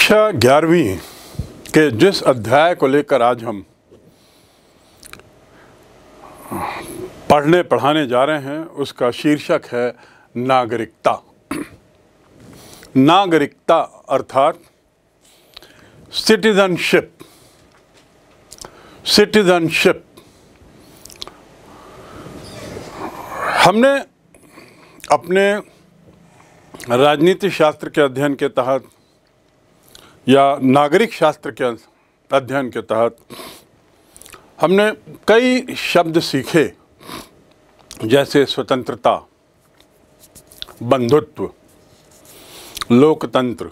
कक्षा ग्यारहवीं के जिस अध्याय को लेकर आज हम पढ़ने पढ़ाने जा रहे हैं उसका शीर्षक है नागरिकता नागरिकता अर्थात सिटीजनशिप सिटीजनशिप हमने अपने राजनीति शास्त्र के अध्ययन के तहत या नागरिक शास्त्र के अध्ययन के तहत हमने कई शब्द सीखे जैसे स्वतंत्रता बंधुत्व लोकतंत्र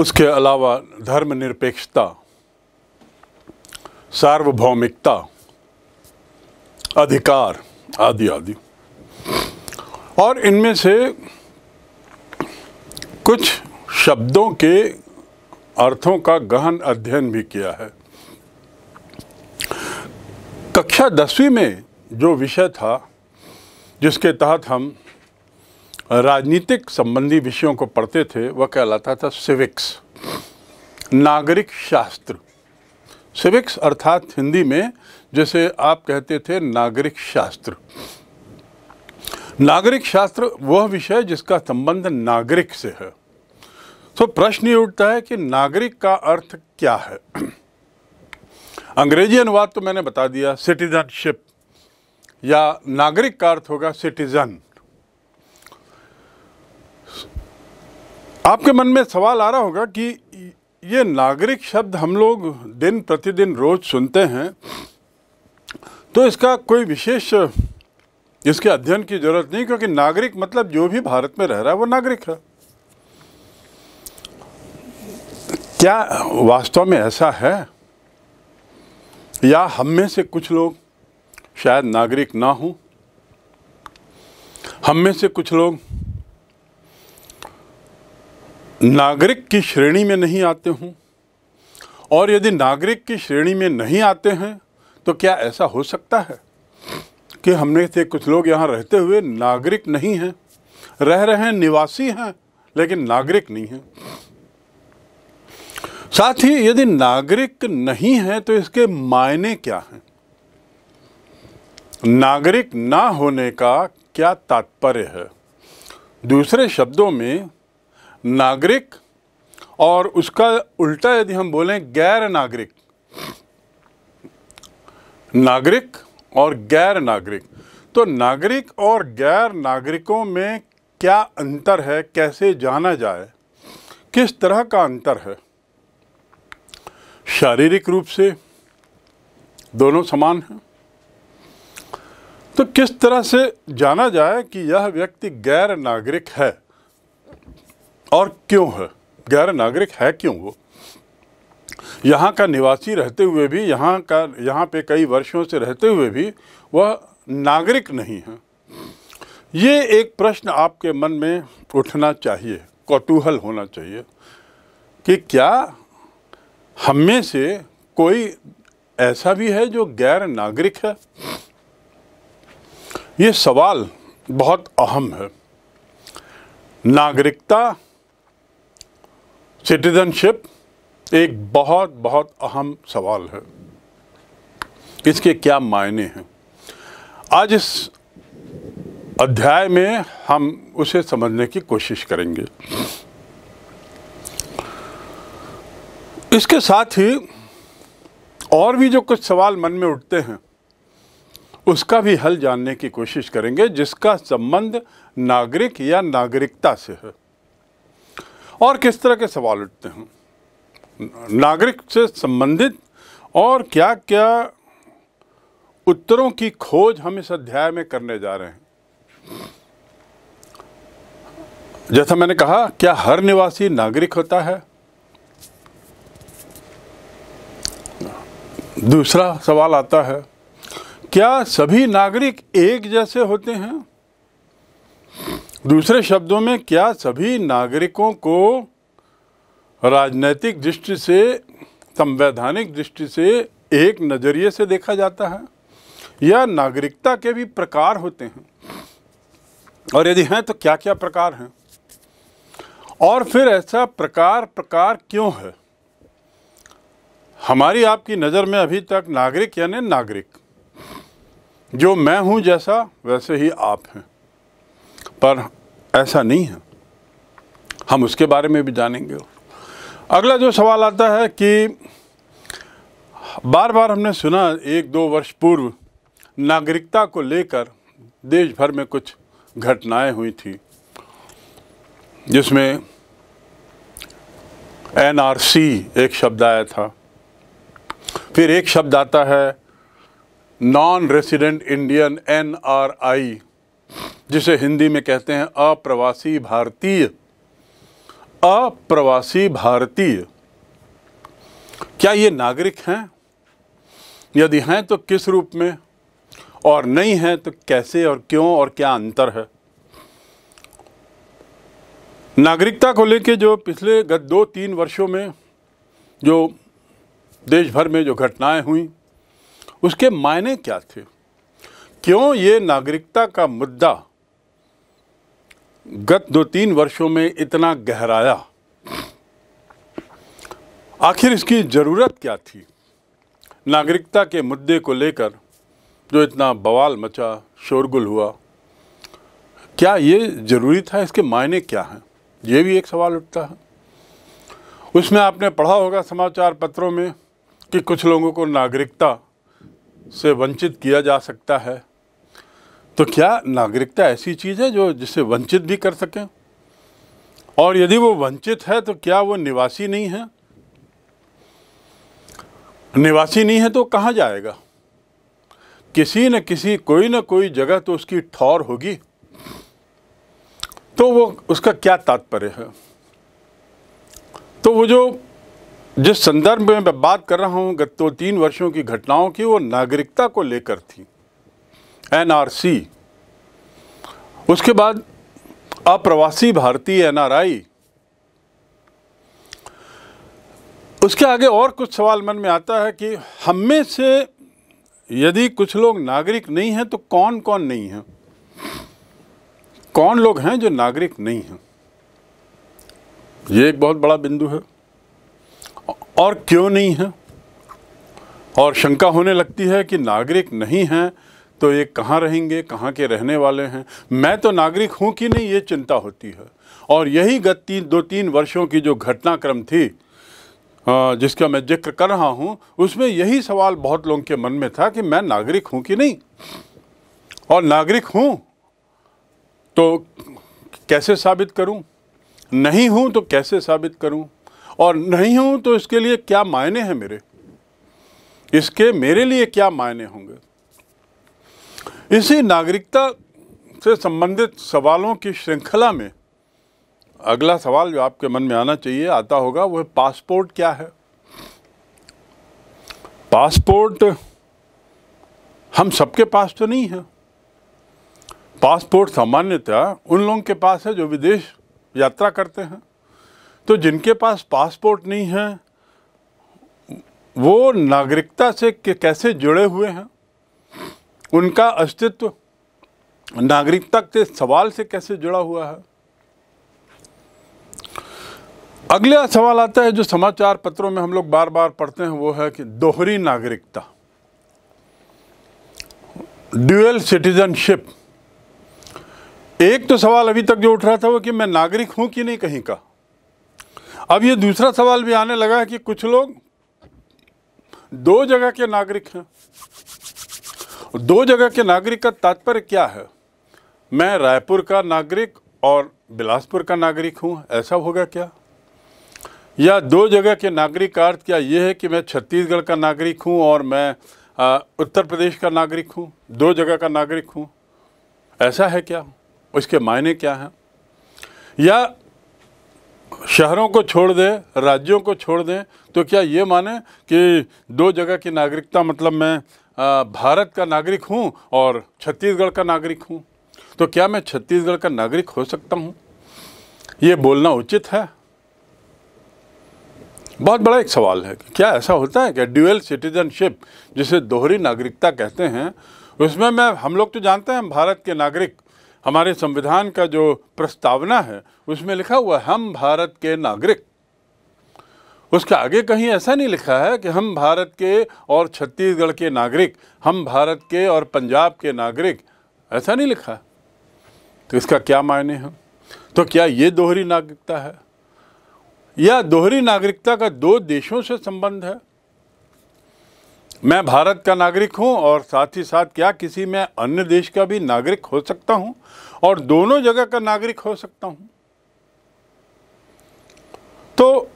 उसके अलावा धर्मनिरपेक्षता सार्वभौमिकता अधिकार आदि आदि और इनमें से कुछ शब्दों के अर्थों का गहन अध्ययन भी किया है कक्षा दसवीं में जो विषय था जिसके तहत हम राजनीतिक संबंधी विषयों को पढ़ते थे वह कहलाता था सिविक्स नागरिक शास्त्र सिविक्स अर्थात हिंदी में जैसे आप कहते थे नागरिक शास्त्र नागरिक शास्त्र वह विषय जिसका संबंध नागरिक से है तो प्रश्न ये उठता है कि नागरिक का अर्थ क्या है अंग्रेजी अनुवाद तो मैंने बता दिया सिटीजनशिप या नागरिक का अर्थ होगा सिटीजन आपके मन में सवाल आ रहा होगा कि ये नागरिक शब्द हम लोग दिन प्रतिदिन रोज सुनते हैं तो इसका कोई विशेष इसके अध्ययन की जरूरत नहीं क्योंकि नागरिक मतलब जो भी भारत में रह रहा है वो नागरिक है क्या वास्तव में ऐसा है या हम में से कुछ लोग शायद नागरिक ना हों हम में से कुछ लोग नागरिक की श्रेणी में नहीं आते हों और यदि नागरिक की श्रेणी में नहीं आते हैं तो क्या ऐसा हो सकता है कि हमने से कुछ लोग यहाँ रहते हुए नागरिक नहीं हैं रह रहे हैं निवासी हैं लेकिन नागरिक नहीं हैं साथ ही यदि नागरिक नहीं है तो इसके मायने क्या हैं नागरिक ना होने का क्या तात्पर्य है दूसरे शब्दों में नागरिक और उसका उल्टा यदि हम बोलें गैर नागरिक नागरिक और गैर नागरिक तो नागरिक और गैर नागरिकों में क्या अंतर है कैसे जाना जाए किस तरह का अंतर है शारीरिक रूप से दोनों समान हैं तो किस तरह से जाना जाए कि यह व्यक्ति गैर नागरिक है और क्यों है गैर नागरिक है क्यों वो यहाँ का निवासी रहते हुए भी यहाँ का यहाँ पे कई वर्षों से रहते हुए भी वह नागरिक नहीं है ये एक प्रश्न आपके मन में उठना चाहिए कौतूहल होना चाहिए कि क्या हम में से कोई ऐसा भी है जो गैर नागरिक है ये सवाल बहुत अहम है नागरिकता सिटीजनशिप एक बहुत बहुत अहम सवाल है इसके क्या मायने हैं आज इस अध्याय में हम उसे समझने की कोशिश करेंगे इसके साथ ही और भी जो कुछ सवाल मन में उठते हैं उसका भी हल जानने की कोशिश करेंगे जिसका संबंध नागरिक या नागरिकता से है और किस तरह के सवाल उठते हैं नागरिक से संबंधित और क्या क्या उत्तरों की खोज हम इस अध्याय में करने जा रहे हैं जैसा मैंने कहा क्या हर निवासी नागरिक होता है दूसरा सवाल आता है क्या सभी नागरिक एक जैसे होते हैं दूसरे शब्दों में क्या सभी नागरिकों को राजनैतिक दृष्टि से संवैधानिक दृष्टि से एक नज़रिए से देखा जाता है या नागरिकता के भी प्रकार होते हैं और यदि हैं तो क्या क्या प्रकार हैं और फिर ऐसा प्रकार प्रकार क्यों है हमारी आपकी नज़र में अभी तक नागरिक यानी नागरिक जो मैं हूं जैसा वैसे ही आप हैं पर ऐसा नहीं है हम उसके बारे में भी जानेंगे अगला जो सवाल आता है कि बार बार हमने सुना एक दो वर्ष पूर्व नागरिकता को लेकर देश भर में कुछ घटनाएं हुई थी जिसमें एनआरसी एक शब्द आया था फिर एक शब्द आता है non resident Indian N R I जिसे हिंदी में कहते हैं अप्रवासी भारतीय अप्रवासी भारतीय क्या ये नागरिक हैं यदि हैं तो किस रूप में और नहीं हैं तो कैसे और क्यों और क्या अंतर है नागरिकता को लेके जो पिछले गत दो तीन वर्षों में जो देश भर में जो घटनाएं हुई उसके मायने क्या थे क्यों ये नागरिकता का मुद्दा गत दो तीन वर्षों में इतना गहराया आखिर इसकी ज़रूरत क्या थी नागरिकता के मुद्दे को लेकर जो इतना बवाल मचा शोरगुल हुआ क्या ये ज़रूरी था इसके मायने क्या हैं ये भी एक सवाल उठता है उसमें आपने पढ़ा होगा समाचार पत्रों में कि कुछ लोगों को नागरिकता से वंचित किया जा सकता है तो क्या नागरिकता ऐसी चीज़ है जो जिसे वंचित भी कर सकें और यदि वो वंचित है तो क्या वो निवासी नहीं है निवासी नहीं है तो कहाँ जाएगा किसी न किसी कोई ना कोई जगह तो उसकी ठौर होगी तो वो उसका क्या तात्पर्य है तो वो जो जिस संदर्भ में मैं बात कर रहा हूँ गत दो तीन वर्षों की घटनाओं की वो नागरिकता को लेकर थी एनआरसी उसके बाद अप्रवासी भारतीय एनआरआई उसके आगे और कुछ सवाल मन में आता है कि हम में से यदि कुछ लोग नागरिक नहीं हैं तो कौन कौन नहीं हैं कौन लोग हैं जो नागरिक नहीं हैं ये एक बहुत बड़ा बिंदु है और क्यों नहीं है और शंका होने लगती है कि नागरिक नहीं हैं तो ये कहाँ रहेंगे कहाँ के रहने वाले हैं मैं तो नागरिक हूँ कि नहीं ये चिंता होती है और यही गत तीन दो तीन वर्षों की जो घटनाक्रम थी जिसका मैं जिक्र कर रहा हूँ उसमें यही सवाल बहुत लोगों के मन में था कि मैं नागरिक हूँ कि नहीं और नागरिक हूँ तो कैसे साबित करूँ नहीं हूँ तो कैसे साबित करूँ और नहीं हूँ तो इसके लिए क्या मायने हैं मेरे इसके मेरे लिए क्या मायने होंगे इसी नागरिकता से संबंधित सवालों की श्रृंखला में अगला सवाल जो आपके मन में आना चाहिए आता होगा वह पासपोर्ट क्या है पासपोर्ट हम सबके पास तो नहीं है पासपोर्ट सामान्यतः उन लोगों के पास है जो विदेश यात्रा करते हैं तो जिनके पास पासपोर्ट नहीं है वो नागरिकता से कैसे जुड़े हुए हैं उनका अस्तित्व नागरिकता के सवाल से कैसे जुड़ा हुआ है अगला सवाल आता है जो समाचार पत्रों में हम लोग बार बार पढ़ते हैं वो है कि दोहरी नागरिकता ड्यूएल सिटीजनशिप एक तो सवाल अभी तक जो उठ रहा था वो कि मैं नागरिक हूं कि नहीं कहीं का अब ये दूसरा सवाल भी आने लगा है कि कुछ लोग दो जगह के नागरिक हैं दो जगह के नागरिक का तात्पर्य क्या है मैं रायपुर का नागरिक और बिलासपुर का नागरिक हूँ ऐसा होगा क्या या दो जगह के नागरिक का अर्थ क्या ये है कि मैं छत्तीसगढ़ का नागरिक हूँ और मैं आ, उत्तर प्रदेश का नागरिक हूँ दो जगह का नागरिक हूँ ऐसा है क्या उसके मायने क्या हैं या शहरों को छोड़ दें राज्यों को छोड़ दें तो क्या ये माने कि दो जगह की नागरिकता मतलब मैं भारत का नागरिक हूँ और छत्तीसगढ़ का नागरिक हूँ तो क्या मैं छत्तीसगढ़ का नागरिक हो सकता हूँ ये बोलना उचित है बहुत बड़ा एक सवाल है कि क्या ऐसा होता है क्या ड्यूअल सिटीजनशिप जिसे दोहरी नागरिकता कहते हैं उसमें मैं हम लोग तो जानते हैं हम भारत के नागरिक हमारे संविधान का जो प्रस्तावना है उसमें लिखा हुआ हम भारत के नागरिक उसके आगे कहीं ऐसा नहीं लिखा है कि हम भारत के और छत्तीसगढ़ के नागरिक हम भारत के और पंजाब के नागरिक ऐसा नहीं लिखा तो इसका क्या मायने हैं तो क्या ये दोहरी नागरिकता है या दोहरी नागरिकता का दो देशों से संबंध है मैं भारत का नागरिक हूं और साथ ही साथ क्या किसी में अन्य देश का भी नागरिक हो सकता हूं और दोनों जगह का नागरिक हो सकता हूं तो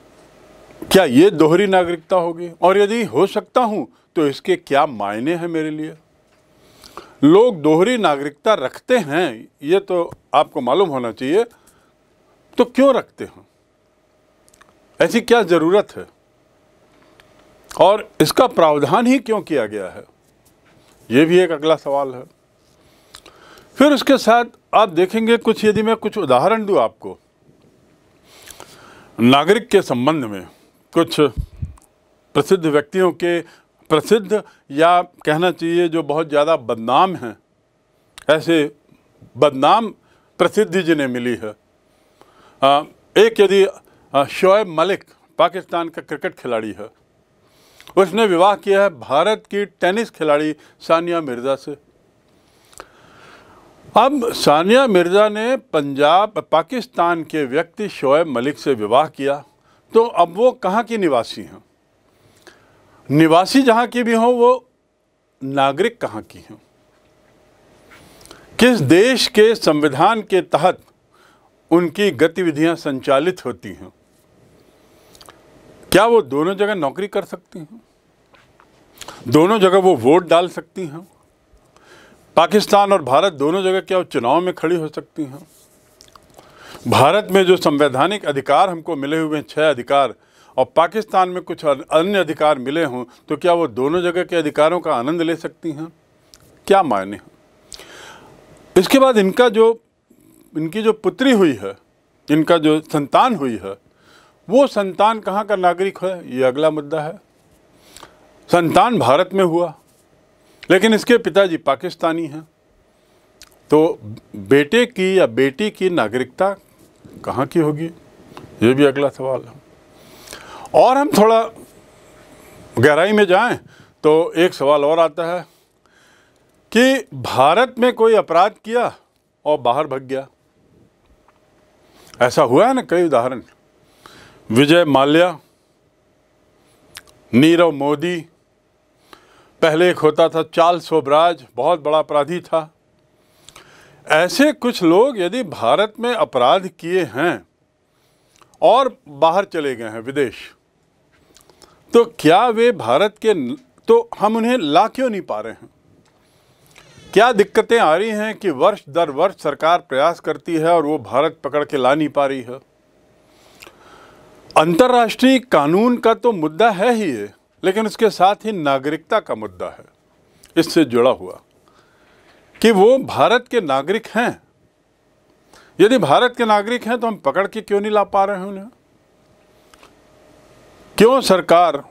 क्या ये दोहरी नागरिकता होगी और यदि हो सकता हूं तो इसके क्या मायने हैं मेरे लिए लोग दोहरी नागरिकता रखते हैं ये तो आपको मालूम होना चाहिए तो क्यों रखते हैं ऐसी क्या ज़रूरत है और इसका प्रावधान ही क्यों किया गया है ये भी एक अगला सवाल है फिर उसके साथ आप देखेंगे कुछ यदि मैं कुछ उदाहरण दूँ आपको नागरिक के संबंध में कुछ प्रसिद्ध व्यक्तियों के प्रसिद्ध या कहना चाहिए जो बहुत ज़्यादा बदनाम हैं ऐसे बदनाम प्रसिद्धि जिन्हें मिली है एक यदि शोएब मलिक पाकिस्तान का क्रिकेट खिलाड़ी है उसने विवाह किया है भारत की टेनिस खिलाड़ी सानिया मिर्ज़ा से अब सानिया मिर्ज़ा ने पंजाब पाकिस्तान के व्यक्ति शोएब मलिक से विवाह किया तो अब वो कहाँ की निवासी हैं निवासी जहाँ की भी हों वो नागरिक कहाँ की हैं किस देश के संविधान के तहत उनकी गतिविधियां संचालित होती हैं क्या वो दोनों जगह नौकरी कर सकती हैं दोनों जगह वो वोट डाल सकती हैं पाकिस्तान और भारत दोनों जगह क्या वो चुनाव में खड़ी हो सकती हैं भारत में जो संवैधानिक अधिकार हमको मिले हुए हैं छः अधिकार और पाकिस्तान में कुछ अन्य अधिकार मिले हों तो क्या वो दोनों जगह के अधिकारों का आनंद ले सकती हैं क्या मायने हैं इसके बाद इनका जो इनकी जो पुत्री हुई है इनका जो संतान हुई है वो संतान कहाँ का नागरिक है ये अगला मुद्दा है संतान भारत में हुआ लेकिन इसके पिताजी पाकिस्तानी हैं तो बेटे की या बेटी की नागरिकता कहाँ की होगी ये भी अगला सवाल है और हम थोड़ा गहराई में जाएं तो एक सवाल और आता है कि भारत में कोई अपराध किया और बाहर भग गया ऐसा हुआ है ना कई उदाहरण विजय माल्या नीरव मोदी पहले एक होता था चार्ल्स ओबराज बहुत बड़ा अपराधी था ऐसे कुछ लोग यदि भारत में अपराध किए हैं और बाहर चले गए हैं विदेश तो क्या वे भारत के तो हम उन्हें ला क्यों नहीं पा रहे हैं क्या दिक्कतें आ रही हैं कि वर्ष दर वर्ष सरकार प्रयास करती है और वो भारत पकड़ के ला नहीं पा रही है अंतर्राष्ट्रीय कानून का तो मुद्दा है ही ये लेकिन उसके साथ ही नागरिकता का मुद्दा है इससे जुड़ा हुआ कि वो भारत के नागरिक हैं यदि भारत के नागरिक हैं तो हम पकड़ के क्यों नहीं ला पा रहे हैं उन्हें क्यों सरकार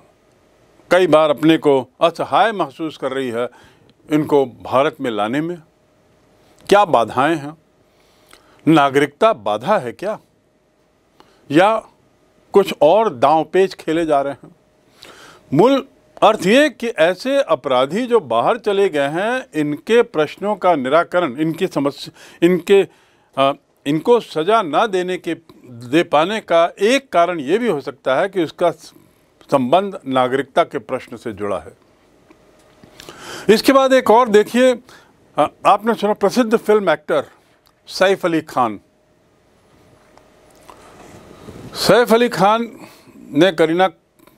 कई बार अपने को असहाय महसूस कर रही है इनको भारत में लाने में क्या बाधाएं हैं नागरिकता बाधा है क्या या कुछ और दांव पेच खेले जा रहे हैं मूल अर्थ ये कि ऐसे अपराधी जो बाहर चले गए हैं इनके प्रश्नों का निराकरण इनकी समस्या इनके आ, इनको सज़ा ना देने के दे पाने का एक कारण ये भी हो सकता है कि उसका संबंध नागरिकता के प्रश्न से जुड़ा है इसके बाद एक और देखिए आपने सुना प्रसिद्ध फिल्म एक्टर सैफ अली खान सैफ अली खान ने करीना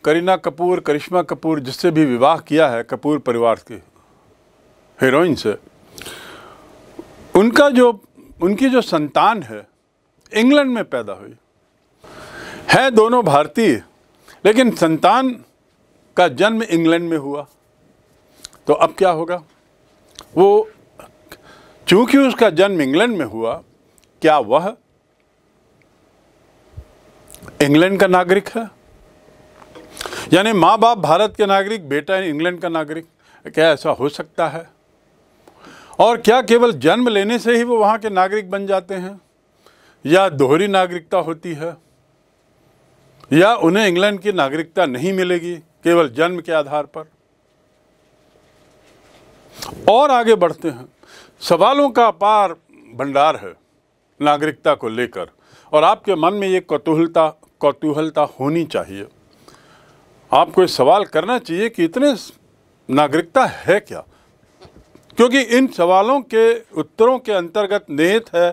करीना कपूर करिश्मा कपूर जिससे भी विवाह किया है कपूर परिवार के हीरोइन से उनका जो उनकी जो संतान है इंग्लैंड में पैदा हुई है दोनों भारतीय लेकिन संतान का जन्म इंग्लैंड में हुआ तो अब क्या होगा वो चूंकि उसका जन्म इंग्लैंड में हुआ क्या वह इंग्लैंड का नागरिक है यानी माँ बाप भारत के नागरिक बेटा इंग्लैंड का नागरिक क्या ऐसा हो सकता है और क्या केवल जन्म लेने से ही वो वहाँ के नागरिक बन जाते हैं या दोहरी नागरिकता होती है या उन्हें इंग्लैंड की नागरिकता नहीं मिलेगी केवल जन्म के आधार पर और आगे बढ़ते हैं सवालों का अपार भंडार है नागरिकता को लेकर और आपके मन में ये कौतूहलता कौतूहलता होनी चाहिए आपको ये सवाल करना चाहिए कि इतने नागरिकता है क्या क्योंकि इन सवालों के उत्तरों के अंतर्गत निहित है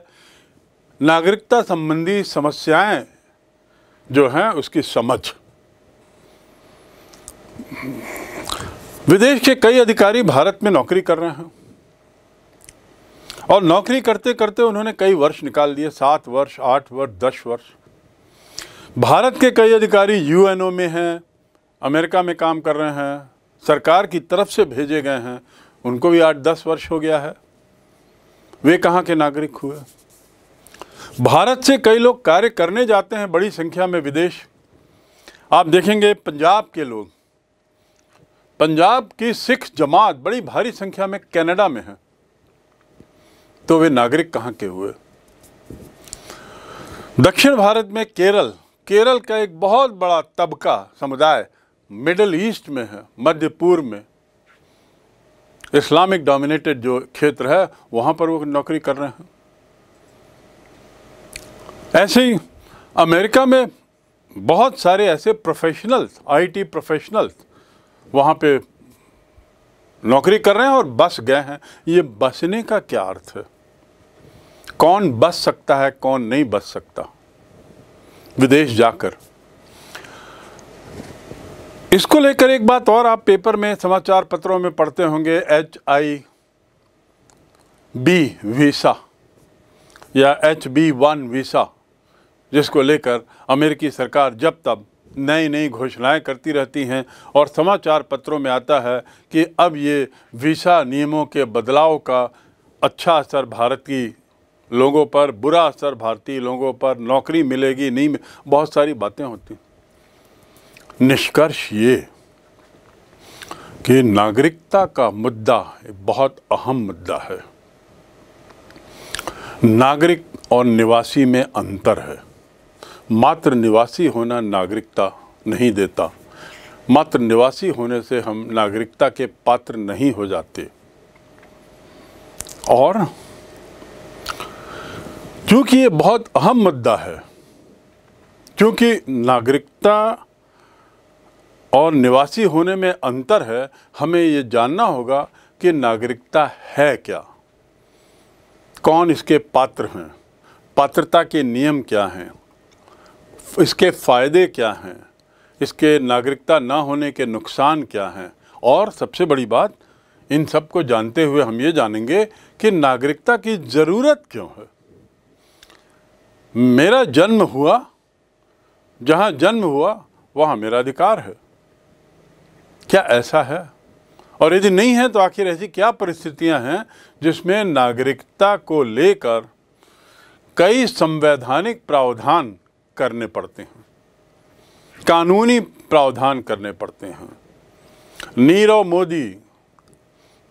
नागरिकता संबंधी समस्याएं जो हैं उसकी समझ विदेश के कई अधिकारी भारत में नौकरी कर रहे हैं और नौकरी करते करते उन्होंने कई वर्ष निकाल दिए सात वर्ष आठ वर्ष दस वर्ष भारत के कई अधिकारी यूएनओ में हैं अमेरिका में काम कर रहे हैं सरकार की तरफ से भेजे गए हैं उनको भी आठ दस वर्ष हो गया है वे कहाँ के नागरिक हुए भारत से कई लोग कार्य करने जाते हैं बड़ी संख्या में विदेश आप देखेंगे पंजाब के लोग पंजाब की सिख जमात बड़ी भारी संख्या में कनाडा में है तो वे नागरिक कहाँ के हुए दक्षिण भारत में केरल केरल का एक बहुत बड़ा तबका समुदाय मिडल ईस्ट में है मध्य पूर्व में इस्लामिक डोमिनेटेड जो क्षेत्र है वहाँ पर वो नौकरी कर रहे हैं ऐसे ही अमेरिका में बहुत सारे ऐसे प्रोफेशनल्स आईटी प्रोफेशनल्स वहाँ पे नौकरी कर रहे हैं और बस गए हैं ये बसने का क्या अर्थ है कौन बच सकता है कौन नहीं बच सकता विदेश जाकर इसको लेकर एक बात और आप पेपर में समाचार पत्रों में पढ़ते होंगे एच आई बी वीसा या एच बी वन वीसा जिसको लेकर अमेरिकी सरकार जब तब नई नई घोषणाएं करती रहती हैं और समाचार पत्रों में आता है कि अब ये वीसा नियमों के बदलाव का अच्छा असर भारत की लोगों पर बुरा असर भारतीय लोगों पर नौकरी मिलेगी नहीं बहुत सारी बातें होती निष्कर्ष ये कि नागरिकता का मुद्दा बहुत अहम मुद्दा है नागरिक और निवासी में अंतर है मात्र निवासी होना नागरिकता नहीं देता मात्र निवासी होने से हम नागरिकता के पात्र नहीं हो जाते और क्योंकि ये बहुत अहम मुद्दा है क्योंकि नागरिकता और निवासी होने में अंतर है हमें ये जानना होगा कि नागरिकता है क्या कौन इसके पात्र हैं पात्रता के नियम क्या हैं इसके फ़ायदे क्या हैं इसके नागरिकता ना होने के नुकसान क्या हैं और सबसे बड़ी बात इन सब को जानते हुए हम ये जानेंगे कि नागरिकता की ज़रूरत क्यों है मेरा जन्म हुआ जहाँ जन्म हुआ वहाँ मेरा अधिकार है क्या ऐसा है और यदि नहीं है तो आखिर ऐसी क्या परिस्थितियां हैं जिसमें नागरिकता को लेकर कई संवैधानिक प्रावधान करने पड़ते हैं कानूनी प्रावधान करने पड़ते हैं नीरव मोदी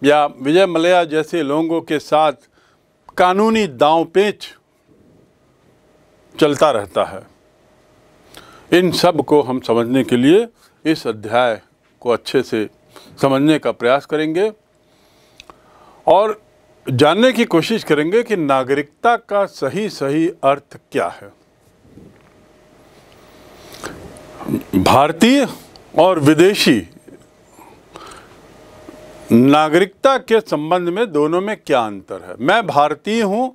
या विजय मल्या जैसे लोगों के साथ कानूनी दाव पेच चलता रहता है इन सब को हम समझने के लिए इस अध्याय को अच्छे से समझने का प्रयास करेंगे और जानने की कोशिश करेंगे कि नागरिकता का सही सही अर्थ क्या है भारतीय और विदेशी नागरिकता के संबंध में दोनों में क्या अंतर है मैं भारतीय हूँ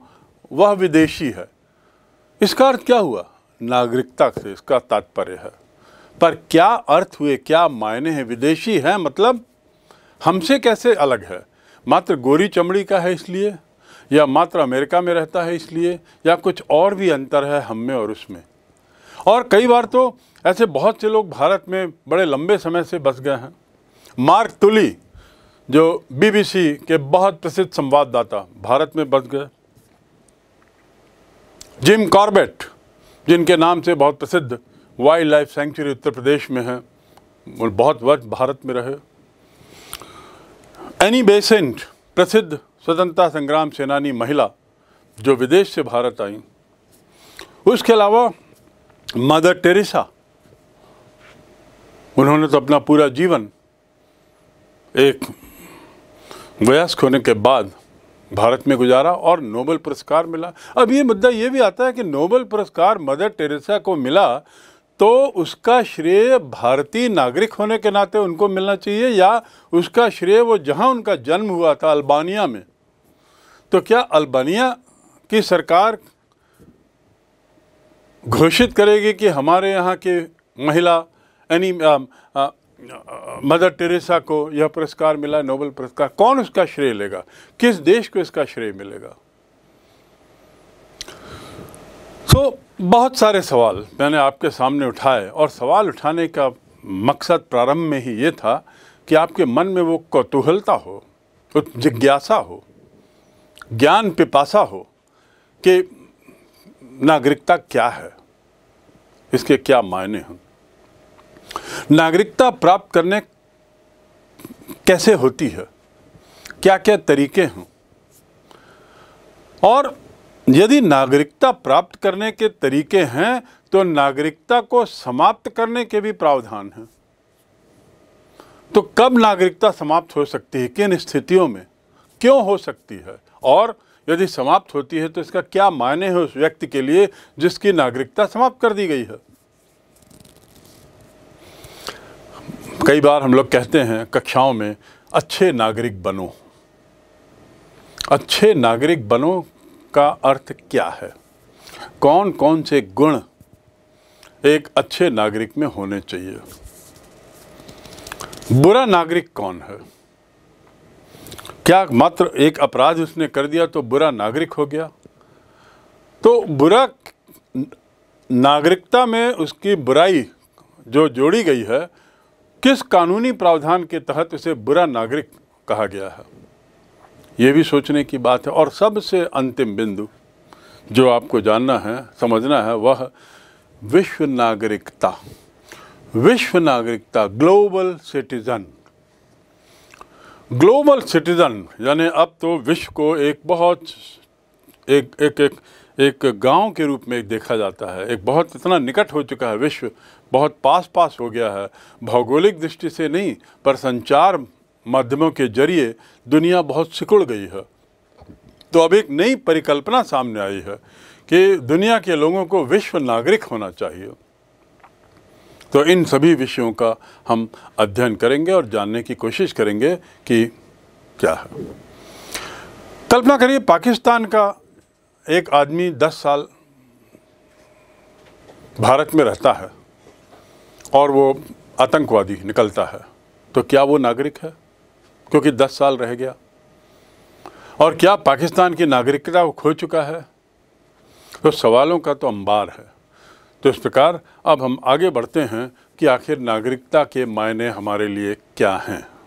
वह विदेशी है इसका अर्थ क्या हुआ नागरिकता से इसका तात्पर्य है पर क्या अर्थ हुए क्या मायने हैं विदेशी हैं मतलब हमसे कैसे अलग है मात्र गोरी चमड़ी का है इसलिए या मात्र अमेरिका में रहता है इसलिए या कुछ और भी अंतर है हम में और उसमें और कई बार तो ऐसे बहुत से लोग भारत में बड़े लंबे समय से बस गए हैं मार्क तुली जो बीबीसी के बहुत प्रसिद्ध संवाददाता भारत में बस गए जिम कॉर्बेट जिनके नाम से बहुत प्रसिद्ध wildlife sanctuary Uttar Pradesh में है बहुत वर्ष भारत में रहे एनी बेसेंट प्रसिद्ध स्वतंत्रता संग्राम सेनानी महिला जो विदेश से भारत आई उसके अलावा मदर टेरेसा उन्होंने तो अपना पूरा जीवन एक वयस्क होने के बाद भारत में गुजारा और नोबल पुरस्कार मिला अब ये मुद्दा ये भी आता है कि नोबेल पुरस्कार मदर टेरेसा को मिला तो उसका श्रेय भारतीय नागरिक होने के नाते उनको मिलना चाहिए या उसका श्रेय वो जहां उनका जन्म हुआ था अल्बानिया में तो क्या अल्बानिया की सरकार घोषित करेगी कि हमारे यहाँ के महिला यानी Uh, uh, um, Mother Teresa को यह पुरस्कार मिला नोबल पुरस्कार कौन उसका श्रेय लेगा किस देश को इसका श्रेय मिलेगा तो बहुत सारे सवाल मैंने आपके सामने उठाए और सवाल उठाने का मकसद प्रारंभ में ही ये था कि आपके मन में वो कौतूहलता हो तो जिज्ञासा हो ज्ञान पिपासा हो कि नागरिकता क्या है इसके क्या मायने हैं नागरिकता प्राप्त करने कैसे होती है क्या क्या तरीके हैं और यदि नागरिकता प्राप्त करने के तरीके हैं तो नागरिकता को समाप्त करने के भी प्रावधान हैं तो कब नागरिकता समाप्त हो सकती है किन स्थितियों में क्यों हो सकती है और यदि समाप्त होती है तो इसका क्या मायने है उस व्यक्ति के लिए जिसकी नागरिकता समाप्त कर दी गई है कई बार हम लोग कहते हैं कक्षाओं में अच्छे नागरिक बनो अच्छे नागरिक बनो का अर्थ क्या है कौन कौन से गुण एक अच्छे नागरिक में होने चाहिए बुरा नागरिक कौन है क्या मात्र एक अपराध उसने कर दिया तो बुरा नागरिक हो गया तो बुरा नागरिकता में उसकी बुराई जो जोड़ी गई है किस कानूनी प्रावधान के तहत इसे बुरा नागरिक कहा गया है ये भी सोचने की बात है और सबसे अंतिम बिंदु जो आपको जानना है समझना है वह विश्व नागरिकता विश्व नागरिकता ग्लोबल सिटीज़न ग्लोबल सिटीज़न यानी अब तो विश्व को एक बहुत एक एक एक एक गांव के रूप में देखा जाता है एक बहुत इतना निकट हो चुका है विश्व बहुत पास पास हो गया है भौगोलिक दृष्टि से नहीं पर संचार माध्यमों के जरिए दुनिया बहुत सिकुड़ गई है तो अब एक नई परिकल्पना सामने आई है कि दुनिया के लोगों को विश्व नागरिक होना चाहिए तो इन सभी विषयों का हम अध्ययन करेंगे और जानने की कोशिश करेंगे कि क्या है कल्पना करिए पाकिस्तान का एक आदमी 10 साल भारत में रहता है और वो आतंकवादी निकलता है तो क्या वो नागरिक है क्योंकि 10 साल रह गया और क्या पाकिस्तान की नागरिकता वो खो चुका है तो सवालों का तो अंबार है तो इस प्रकार अब हम आगे बढ़ते हैं कि आखिर नागरिकता के मायने हमारे लिए क्या हैं